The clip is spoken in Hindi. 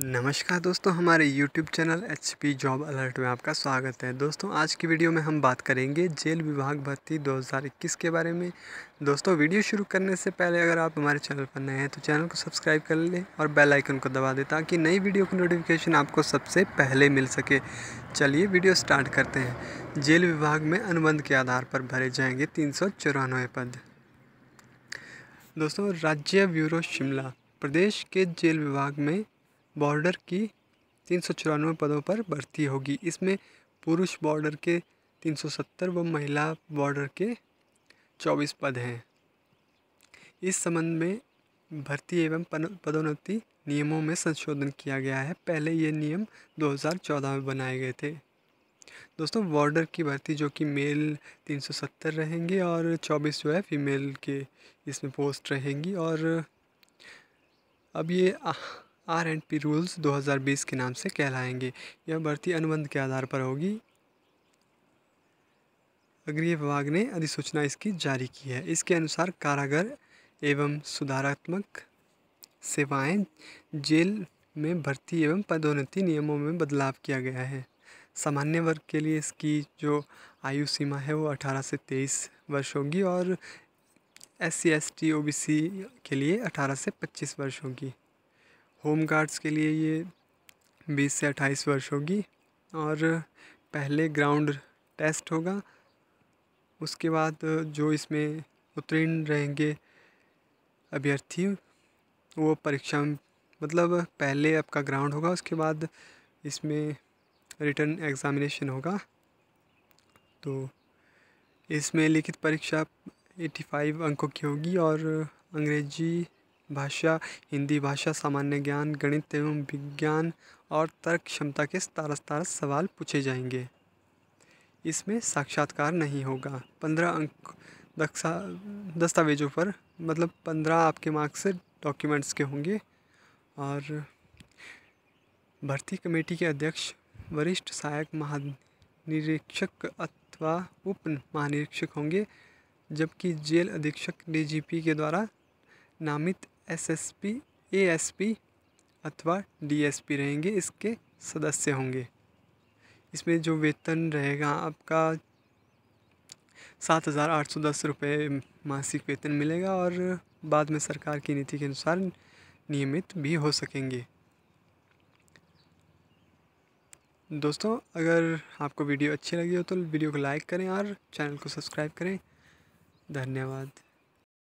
नमस्कार दोस्तों हमारे YouTube channel H P job alert में आपका स्वागत है दोस्तों आज की वीडियो में हम बात करेंगे जेल विभाग भर्ती 2021 के बारे में दोस्तों वीडियो शुरू करने से पहले अगर आप हमारे चैनल पर नए हैं तो चैनल को सब्सक्राइब कर लें और बेल आइकन को दबा दें ताकि नई वीडियो की नोटिफिकेशन आपको सबसे पहले मिल सके चलिए वीडियो स्टार्ट करते हैं जेल विभाग में अनुबंध के आधार पर भरे जाएंगे तीन पद दोस्तों राज्य ब्यूरो शिमला प्रदेश के जेल विभाग में बॉर्डर की तीन सौ चौरानवे पदों पर भर्ती होगी इसमें पुरुष बॉर्डर के तीन सौ सत्तर व महिला बॉर्डर के चौबीस पद हैं इस संबंध में भर्ती एवं पदोन्नति नियमों में संशोधन किया गया है पहले ये नियम 2014 में बनाए गए थे दोस्तों बॉर्डर की भर्ती जो कि मेल 370 रहेंगे और 24 जो है फीमेल के इसमें पोस्ट रहेंगी और अब ये आर एंड पी रूल्स 2020 के नाम से कहलाएंगे यह भर्ती अनुबंध के आधार पर होगी गृह विभाग ने अधिसूचना इसकी जारी की है इसके अनुसार कारागर एवं सुधारात्मक सेवाएं जेल में भर्ती एवं पदोन्नति नियमों में बदलाव किया गया है सामान्य वर्ग के लिए इसकी जो आयु सीमा है वो 18 से 23 वर्ष होगी और S C S T O B C के लिए 18 से 25 वर्ष होगी होम गार्ड्स के लिए ये बीस से अट्ठाईस वर्ष होगी और पहले ग्राउंड टेस्ट होगा उसके बाद जो इसमें उत्तीर्ण रहेंगे अभ्यर्थी वो परीक्षा मतलब पहले आपका ग्राउंड होगा उसके बाद इसमें रिटर्न एग्ज़ामिनेशन होगा तो इसमें लिखित परीक्षा 85 अंकों की होगी और अंग्रेजी भाषा हिंदी भाषा सामान्य ज्ञान गणित एवं विज्ञान और तर्क क्षमता के तारस तारस सवाल पूछे जाएंगे इसमें साक्षात्कार नहीं होगा पंद्रह अंक दक्षा दस्तावेज़ों पर मतलब पंद्रह आपके मार्क्स डॉक्यूमेंट्स के होंगे और भर्ती कमेटी के अध्यक्ष वरिष्ठ सहायक महानिरीक्षक अथवा उप महानिरीक्षक होंगे जबकि जेल अधीक्षक डीजीपी के द्वारा नामित एसएसपी, एएसपी अथवा डीएसपी रहेंगे इसके सदस्य होंगे इसमें जो वेतन रहेगा आपका सात हज़ार आठ सौ दस रुपये मासिक वेतन मिलेगा और बाद में सरकार की नीति के अनुसार नियमित भी हो सकेंगे दोस्तों अगर आपको वीडियो अच्छी लगी हो तो वीडियो को लाइक करें और चैनल को सब्सक्राइब करें धन्यवाद